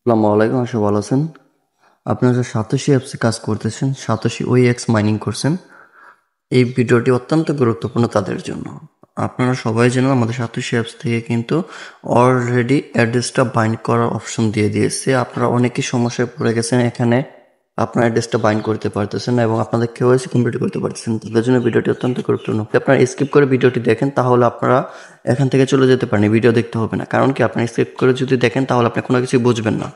আসসালামু আলাইকুম আশা ভালো আছেন আপনারা যে সাতোশি অ্যাপসে কাজ করতেছেন সাতোশি ওই এক্স মাইনিং করছেন এই ভিডিওটি অত্যন্ত গুরুত্বপূর্ণ তাদের জন্য আপনারা সবাই জানেন আমাদের সাতোশি অ্যাপস থেকে কিন্তু অলরেডি অ্যাড্রেসটা বাইন্ড করার অপশন দিয়ে দিয়েছে আপনারা অনেকই সমস্যায় পড়ে গেছেন এখানে আপনার অ্যাড্রেসটা বাইন্ড করতে পারতেছেন না এবং আপনাদের এসে কমপ্লিট করতে পারতেছেন তাদের জন্য ভিডিওটি অত্যন্ত গুরুত্বপূর্ণ আপনারা স্কিপ করে ভিডিওটি দেখেন তাহলে আপনারা এখান থেকে চলে যেতে পারেন ভিডিও দেখতে হবে না কারণ কি আপনারা স্কিপ করে যদি দেখেন তাহলে আপনি কোনো কিছু বুঝবেন না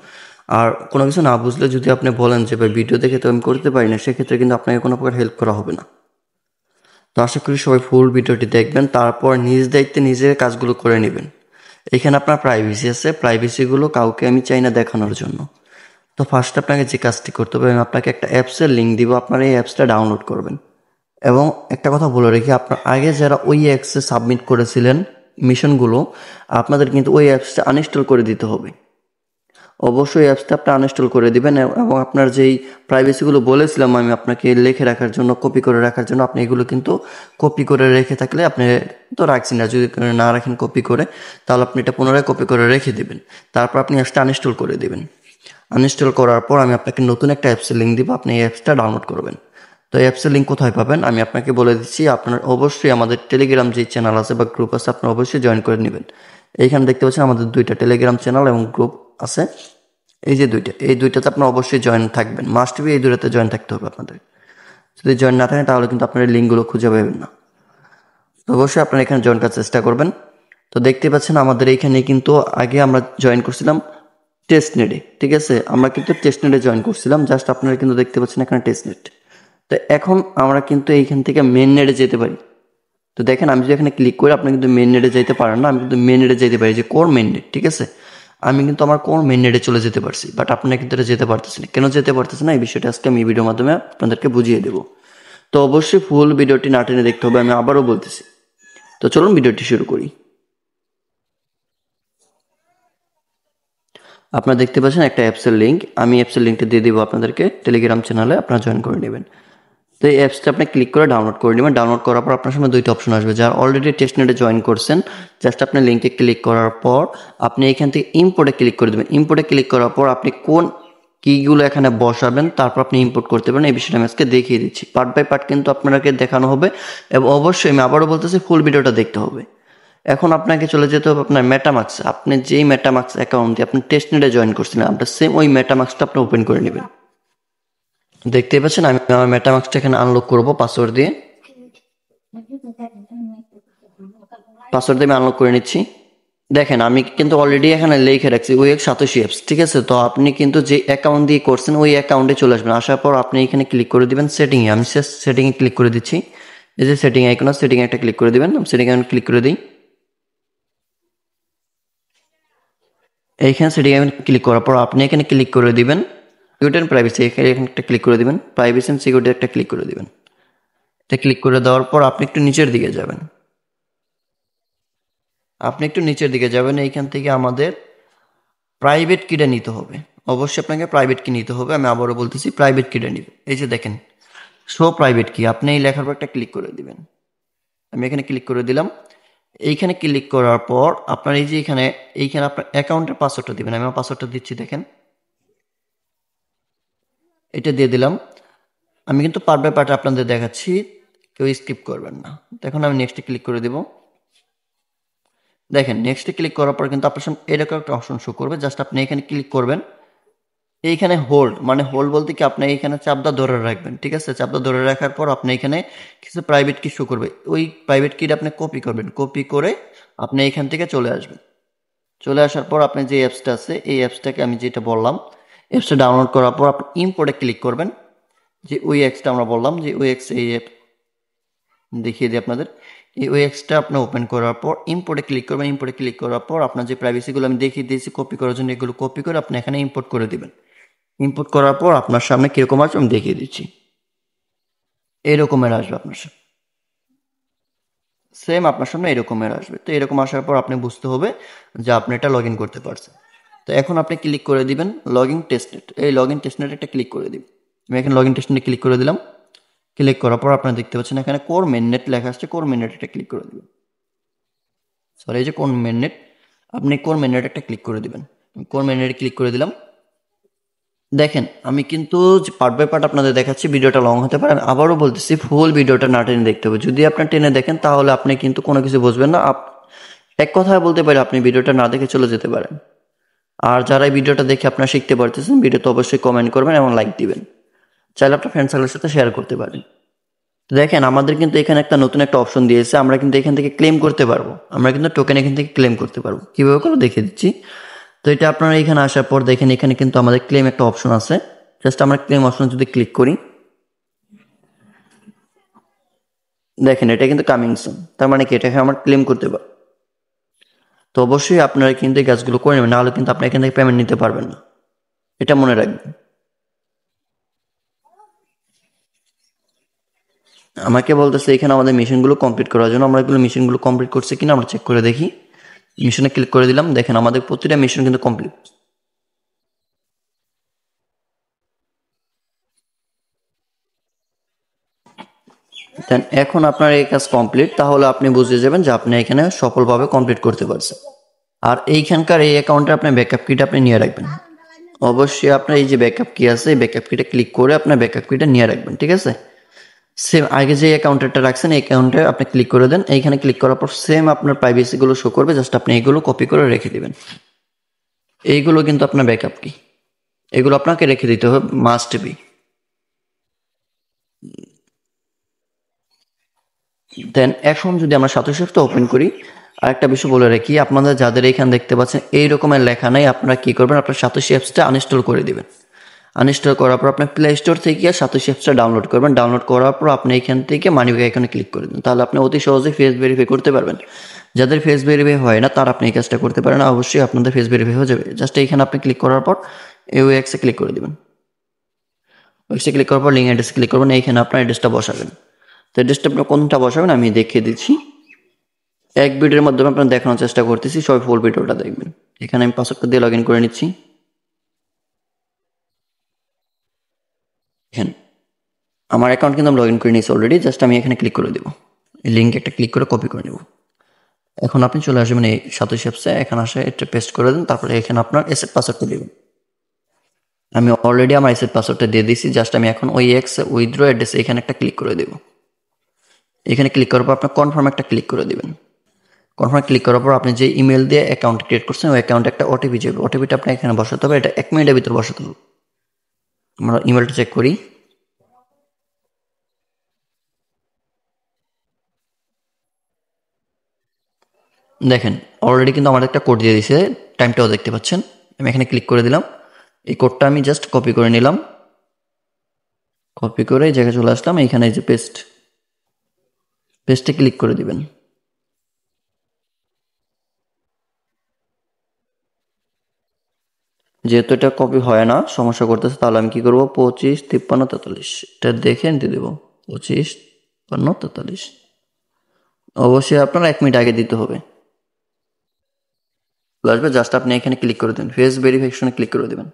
আর কোনো কিছু না বুঝলে যদি আপনি বলেন যে ভাই ভিডিও দেখে তো আমি করতে পারি না সেক্ষেত্রে কিন্তু আপনাকে কোনো প্রকার হেল্প করা হবে না তো আশা করি সবাই ফুল ভিডিওটি দেখবেন তারপর নিজ দায়িত্বে নিজের কাজগুলো করে নেবেন এখানে আপনার প্রাইভেসি আছে প্রাইভেসিগুলো কাউকে আমি চাই না দেখানোর জন্য তো ফার্স্ট আপনাকে যে কাজটি করতে হবে আপনাকে একটা অ্যাপসের লিঙ্ক দিব আপনারা এই অ্যাপসটা ডাউনলোড করবেন এবং একটা কথা বলে রেখি আপনার আগে যারা ওই অ্যাপসে সাবমিট করেছিলেন মিশনগুলো আপনাদের কিন্তু ওই অ্যাপসটা আনইনস্টল করে দিতে হবে অবশ্যই অ্যাপসটা আপনি আনইনস্টল করে দিবেন এবং আপনার যেই প্রাইভেসিগুলো বলেছিলাম আমি আপনাকে লেখে রাখার জন্য কপি করে রাখার জন্য আপনি এগুলো কিন্তু কপি করে রেখে থাকলে আপনি তো রাখছেন না যদি না রাখেন কপি করে তাহলে আপনি এটা পুনরায় কপি করে রেখে দিবেন তারপর আপনি অ্যাপসটা আনইনস্টল করে দিবেন আনইনস্টল করার পর আমি আপনাকে নতুন একটা অ্যাপসের লিঙ্ক দিব আপনি এই অ্যাপসটা ডাউনলোড করবেন তো এই অ্যাপসের লিঙ্ক কোথায় পাবেন আমি আপনাকে বলে দিচ্ছি আপনার অবশ্যই আমাদের টেলিগ্রাম যে চ্যানেল আছে বা গ্রুপ আছে আপনার অবশ্যই জয়েন করে নেবেন এইখানে দেখতে পাচ্ছেন আমাদের দুইটা টেলিগ্রাম চ্যানেল এবং গ্রুপ আছে এই যে দুইটা এই দুইটাতে আপনার অবশ্যই জয়েন থাকবেন মাস্ট বি এই দুইটাতে জয়েন থাকতে হবে আপনাদের যদি জয়েন না থাকেন তাহলে কিন্তু আপনার লিঙ্কগুলো খুঁজে পাবেন না তো অবশ্যই আপনারা এখানে জয়েন করার চেষ্টা করবেন তো দেখতে পাচ্ছেন আমাদের এইখানে কিন্তু আগে আমরা জয়েন করছিলাম টেস্টনেটে ঠিক আছে আমরা কিন্তু টেস্টনেটে জয়েন করছিলাম জাস্ট আপনারা কিন্তু দেখতে পাচ্ছেন এখানে টেস্টনেট তো এখন আমরা কিন্তু এইখান থেকে মেন নেটে যেতে পারি তো দেখেন আমি যদি এখানে ক্লিক করি আপনি কিন্তু মেন নেটে যেতে পারেন না আমি কিন্তু মেন নেটে যেতে পারি যে কোর মেন নেট ঠিক আছে আমি কিন্তু আমার কোর মেন নেটে চলে যেতে পারছি বাট আপনারা কিন্তু এটা যেতে পারতেছি না কেন যেতে পারতেছি না এই বিষয়টা আজকে আমি এই ভিডিওর মাধ্যমে আপনাদেরকে বুঝিয়ে দেবো তো অবশ্যই ফুল ভিডিওটি না টেনে দেখতে হবে আমি আবারও বলতেছি তো চলুন ভিডিওটি শুরু করি আপনারা দেখতে পাচ্ছেন একটা অ্যাপসের লিঙ্ক আমি অ্যাপসের লিঙ্কটা দিয়ে দেবো আপনাদেরকে টেলিগ্রাম চ্যানেলে আপনারা জয়েন করে নেবেন তো এই অ্যাপসটা আপনি ক্লিক করে ডাউনলোড করে নেবেন ডাউনলোড করার পর আপনার সামনে দুইটা অপশন আসবে যারা অলরেডি নেটে জয়েন করছেন জাস্ট আপনি লিঙ্কে ক্লিক করার পর আপনি এখান থেকে ইম্পোর্টে ক্লিক করে দেবেন ইম্পোর্টে ক্লিক করার পর আপনি কোন কীগুলো এখানে বসাবেন তারপর আপনি ইম্পোর্ট করতে পারেন এই বিষয়টা আমি আজকে দেখিয়ে দিচ্ছি পার্ট বাই পার্ট কিন্তু আপনাকে দেখানো হবে এবং অবশ্যই আমি আবারও বলতেছি ফুল ভিডিওটা দেখতে হবে এখন আপনাকে চলে যেতে হবে আপনার মেটামাক্স আপনি যেই মেটামাক্স অ্যাকাউন্ট দিয়ে আপনি টেস্টনেটে জয়েন করছেন আপনার সেম ওই মেটামাক্সটা আপনি ওপেন করে নেবেন দেখতে পাচ্ছেন আমি আমার মেটামাক্সটা এখানে আনলক করবো পাসওয়ার্ড দিয়ে পাসওয়ার্ড দিয়ে আমি আনলক করে নিচ্ছি দেখেন আমি কিন্তু অলরেডি এখানে লিখে রাখছি ওই এক সাতাশি অ্যাপস ঠিক আছে তো আপনি কিন্তু যে অ্যাকাউন্ট দিয়ে করছেন ওই অ্যাকাউন্টে চলে আসবেন আসার পর আপনি এখানে ক্লিক করে দিবেন সেটিংয়ে আমি সেটিংয়ে ক্লিক করে দিচ্ছি এই যে সেটিং আইকন সেটিংয়ে একটা ক্লিক করে দিবেন আমি সেটিং আইকন ক্লিক করে দিই এইখানে সেটিং ক্লিক করার পর আপনি এখানে ক্লিক করে দিবেন সিকিউরিটি অ্যান্ড প্রাইভেসি এখানে এখানে একটা ক্লিক করে দিবেন প্রাইভেসি অ্যান্ড সিকিউরিটি একটা ক্লিক করে দেবেন এটা ক্লিক করে দেওয়ার পর আপনি একটু নিচের দিকে যাবেন আপনি একটু নিচের দিকে যাবেন এইখান থেকে আমাদের প্রাইভেট কিটা নিতে হবে অবশ্যই আপনাকে প্রাইভেট কি নিতে হবে আমি আবারও বলতেছি প্রাইভেট কিটা নিবে এই যে দেখেন শো প্রাইভেট কি আপনি এই লেখার পর একটা ক্লিক করে দিবেন আমি এখানে ক্লিক করে দিলাম এইখানে ক্লিক করার পর আপনার এই যে এখানে এইখানে আপনার অ্যাকাউন্টের পাসওয়ার্ডটা দেবেন আমি আমার পাসওয়ার্ডটা দিচ্ছি দেখেন এটা দিয়ে দিলাম আমি কিন্তু পার্ট বাই পার্ট আপনাদের দেখাচ্ছি কেউ স্কিপ করবেন না দেখুন আমি নেক্সটে ক্লিক করে দেব দেখেন নেক্সটে ক্লিক করার পর কিন্তু আপনার সামনে এরকম একটা অপশন শো করবে জাস্ট আপনি এখানে ক্লিক করবেন এইখানে হোল্ড মানে হোল্ড বলতে কি আপনি এখানে চাপদা ধরে রাখবেন ঠিক আছে চাপদা ধরে রাখার পর আপনি এখানে কিছু প্রাইভেট কি শো করবে ওই প্রাইভেট কিটা আপনি কপি করবেন কপি করে আপনি এখান থেকে চলে আসবেন চলে আসার পর আপনি যে অ্যাপসটা আছে এই অ্যাপসটাকে আমি যেটা বললাম অ্যাপসটা ডাউনলোড করার পর আপনি ইম্পোর্টে ক্লিক করবেন যে ওই অ্যাপসটা আমরা বললাম যে ওই এক্স এই অ্যাপ দেখিয়ে দিই আপনাদের এই ওই অ্যাক্সটা আপনি ওপেন করার পর ইম্পোর্টে ক্লিক করবেন ইম্পোর্টে ক্লিক করার পর আপনার যে প্রাইভেসিগুলো আমি দেখিয়ে দিয়েছি কপি করার জন্য এগুলো কপি করে আপনি এখানে ইম্পোর্ট করে দেবেন ইনপুট করার পর আপনার সামনে কীরকম আসবে আমি দেখিয়ে দিচ্ছি এরকমের আসবে আপনার সামনে সেম আপনার সামনে এরকমের আসবে তো এরকম আসার পর আপনি বুঝতে হবে যে আপনি এটা লগ ইন করতে পারছেন তো এখন আপনি ক্লিক করে দিবেন লগ ইন টেস্টনেট এই লগ ইন টেস্টনেট একটা ক্লিক করে দিবেন আমি এখানে লগ ইন টেস্টনেট ক্লিক করে দিলাম ক্লিক করার পর আপনারা দেখতে পাচ্ছেন এখানে কোর নেট লেখা আসছে কোর নেট একটা ক্লিক করে দিবেন সরি এই যে কোন নেট আপনি কোর নেট একটা ক্লিক করে দিবেন কোর নেট ক্লিক করে দিলাম দেখেন আমি কিন্তু পার্ট বাই পার্ট আপনাদের দেখাচ্ছি ভিডিওটা লং হতে পারে আমি আবারও বলতেছি ফুল ভিডিওটা না টেনে দেখতে হবে যদি আপনার টেনে দেখেন তাহলে আপনি কিন্তু কোনো কিছু বুঝবেন না এক কথায় বলতে পারি আপনি ভিডিওটা না দেখে চলে যেতে পারেন আর যারা এই ভিডিওটা দেখে আপনারা শিখতে পারতেছেন ভিডিওতে অবশ্যই কমেন্ট করবেন এবং লাইক দিবেন চাইলে আপনার ফ্রেন্ড সার্কেলের সাথে শেয়ার করতে পারেন দেখেন আমাদের কিন্তু এখানে একটা নতুন একটা অপশন দিয়েছে আমরা কিন্তু এখান থেকে ক্লেম করতে পারবো আমরা কিন্তু টোকেন এখান থেকে ক্লেম করতে পারবো কীভাবে করে দেখে দিচ্ছি তো এটা আপনারা এখানে আসার পর দেখেন এখানে কিন্তু আমাদের ক্লেম একটা অপশন আছে জাস্ট আমরা ক্লেম অপশন যদি ক্লিক করি দেখেন এটা কিন্তু কামিং সুন তার মানে কি এটাকে আমরা ক্লেম করতে পারি তো অবশ্যই আপনারা কিন্তু এই গাছগুলো করে নেবেন নাহলে কিন্তু আপনি এখান থেকে পেমেন্ট নিতে পারবেন না এটা মনে রাখবেন আমাকে বলতেছে এখানে আমাদের মেশিনগুলো কমপ্লিট করার জন্য আমরা এগুলো মেশিনগুলো কমপ্লিট করছে কিনা আমরা চেক করে দেখি মিশনে ক্লিক করে দিলাম দেখেন আমাদের প্রতিটা মিশন কিন্তু কমপ্লিট দেন এখন আপনার এই কাজ কমপ্লিট তাহলে আপনি বুঝে যাবেন যে আপনি এখানে সফলভাবে কমপ্লিট করতে পারছেন আর এইখানকার এই অ্যাকাউন্টে আপনি ব্যাকআপ কিটা আপনি নিয়ে রাখবেন অবশ্যই আপনার এই যে ব্যাকআপ কি আছে এই ব্যাকআপ কিটা ক্লিক করে আপনার ব্যাকআপ কিটা নিয়ে রাখবেন ঠিক আছে সেম আগে যে অ্যাকাউন্টেরটা রাখছেন এই অ্যাকাউন্টে আপনি ক্লিক করে দেন এইখানে ক্লিক করার পর সেম আপনার প্রাইভেসিগুলো শো করবে জাস্ট আপনি এগুলো কপি করে রেখে দেবেন এইগুলো কিন্তু আপনার ব্যাকআপ কি এগুলো আপনাকে রেখে দিতে হবে মাস্ট বি দেন এখন যদি আমরা সাথে সাথে ওপেন করি আরেকটা বিষয় বলে রাখি আপনাদের যাদের এখানে দেখতে পাচ্ছেন এই রকমের লেখা নেই আপনারা কি করবেন আপনার সাথে অ্যাপসটা আনইনস্টল করে দিবেন আনইনস্টল করার পর আপনি প্লে স্টোর থেকে সাতোশি অ্যাপসটা ডাউনলোড করবেন ডাউনলোড করার পর আপনি এখান থেকে মানিব্যাগ আইকনে ক্লিক করে দেন তাহলে আপনি অতি সহজে ফেস ভেরিফাই করতে পারবেন যাদের ফেস ভেরিফাই হয় না তারা আপনি এই কাজটা করতে পারেন অবশ্যই আপনাদের ফেস ভেরিফাই হয়ে যাবে জাস্ট এইখানে আপনি ক্লিক করার পর ইউ এক্সে ক্লিক করে দেবেন ওয়েবসাইট ক্লিক করার পর লিঙ্ক অ্যাড্রেস ক্লিক করবেন এইখানে আপনার অ্যাড্রেসটা বসাবেন তো অ্যাড্রেসটা আপনার কোনটা বসাবেন আমি দেখিয়ে দিচ্ছি এক ভিডিওর মাধ্যমে আপনার দেখানোর চেষ্টা করতেছি সবাই ফুল ভিডিওটা দেখবেন এখানে আমি পাসওয়ার্ডটা দিয়ে লগ ইন করে নিচ্ছি এখানে আমার অ্যাকাউন্ট কিন্তু আমি লগ ইন করে নিয়েছি অলরেডি জাস্ট আমি এখানে ক্লিক করে দেবো লিঙ্ক একটা ক্লিক করে কপি করে নেব এখন আপনি চলে আসবেন এই সাতাশ অ্যাপসে এখানে আসে এটা পেস্ট করে দেন তারপরে এখানে আপনার এসেট পাসওয়ার্ডটা দেবেন আমি অলরেডি আমার এসেট পাসওয়ার্ডটা দিয়ে দিয়েছি জাস্ট আমি এখন ওই এক্স উইথড্র অ্যাড্রেসে এখানে একটা ক্লিক করে দেবো এখানে ক্লিক করার পর আপনার কনফার্ম একটা ক্লিক করে দেবেন কনফার্ম ক্লিক করার পর আপনি যে ইমেল দিয়ে অ্যাকাউন্ট ক্রিয়েট করছেন ওই অ্যাকাউন্টে একটা ওটিপি যাবে ওটিপিটা আপনি এখানে বসাতে হবে এটা এক মিনিটের ভিতরে বসাতে হবে আমরা ইমেলটা চেক করি দেখেন অলরেডি কিন্তু আমার একটা কোড দিয়ে দিয়েছে টাইমটাও দেখতে পাচ্ছেন আমি এখানে ক্লিক করে দিলাম এই কোডটা আমি জাস্ট কপি করে নিলাম কপি করে জায়গায় চলে আসলাম এইখানে এই যে পেস্ট পেস্টে ক্লিক করে দিবেন যেহেতু এটা কপি হয় না সমস্যা করতেছে তাহলে আমি কি করব পঁচিশ তিপ্পান্ন তেতাল্লিশ এটা দেখে নিতে দেবো পঁচিশ তিপ্পান্ন তেতাল্লিশ অবশ্যই আপনার এক মিনিট আগে দিতে হবে আসবে জাস্ট আপনি এখানে ক্লিক করে দেবেন ফেস ভেরিফিকেশনে ক্লিক করে দেবেন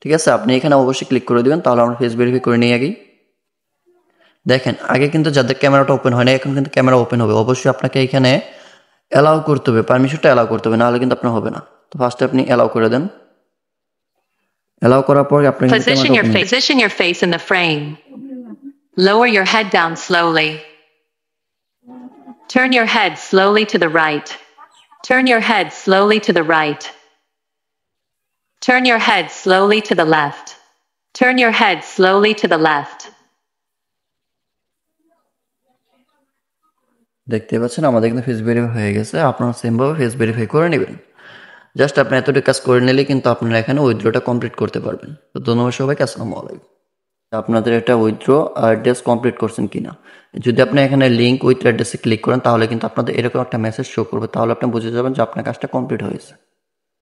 ঠিক আছে আপনি এখানে অবশ্যই ক্লিক করে দেবেন তাহলে আমরা ফেস ভেরিফাই করে নিই আগেই দেখেন আগে কিন্তু যাদের ক্যামেরাটা ওপেন হয় না এখন কিন্তু ক্যামেরা ওপেন হবে অবশ্যই আপনাকে এখানে অ্যালাউ করতে হবে পারমিশনটা অ্যালাউ করতে হবে নাহলে কিন্তু আপনার হবে না তো ফার্স্টে আপনি অ্যালাউ করে দেন করার পর আপনি Position your face position your face in the frame. Lower your head down slowly. Turn your head slowly to the right. Turn your head slowly to the right. Turn your head slowly to the left. Turn your head slowly to the left. দেখতে পাচ্ছেন আমাদের কিন্তু face verify হয়ে গেছে আপনারা সেমভাবে face verify করে নেবেন জাস্ট আপনি এতটা কাজ করে নিলে কিন্তু আপনারা এখানে উইথড্রোটা কমপ্লিট করতে পারবেন তো ধন্যবাদ সবাইকে আসসালামু আলাইকুম আপনাদের একটা উইথড্র অ্যাড্রেস কমপ্লিট করছেন কিনা যদি আপনি এখানে লিঙ্ক উইথ অ্যাড্রেসে ক্লিক করেন তাহলে কিন্তু আপনাদের এরকম একটা মেসেজ শো করবে তাহলে আপনি বুঝে যাবেন যে আপনার কাজটা কমপ্লিট হয়েছে